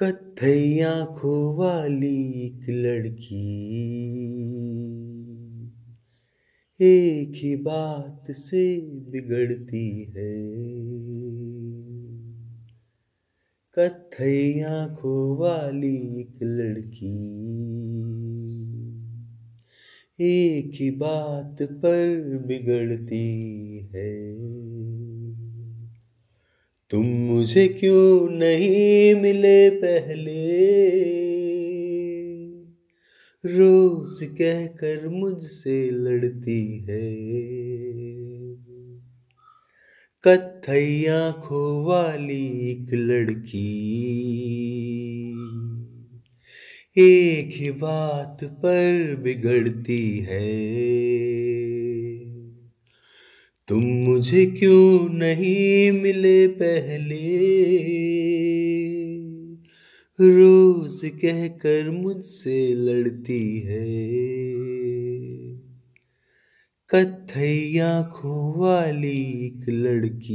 कथई आंखों वाली एक लड़की एक ही बात से बिगड़ती है कथई आंखों वाली एक लड़की एक ही बात पर बिगड़ती है तुम मुझे क्यों नहीं मिले पहले रोज कहकर मुझसे लड़ती है कथई आंखों वाली एक लड़की एक ही बात पर बिगड़ती है तुम मुझे क्यों नहीं मिले पहले रोज कहकर मुझसे लड़ती है कथई आंखों वाली एक लड़की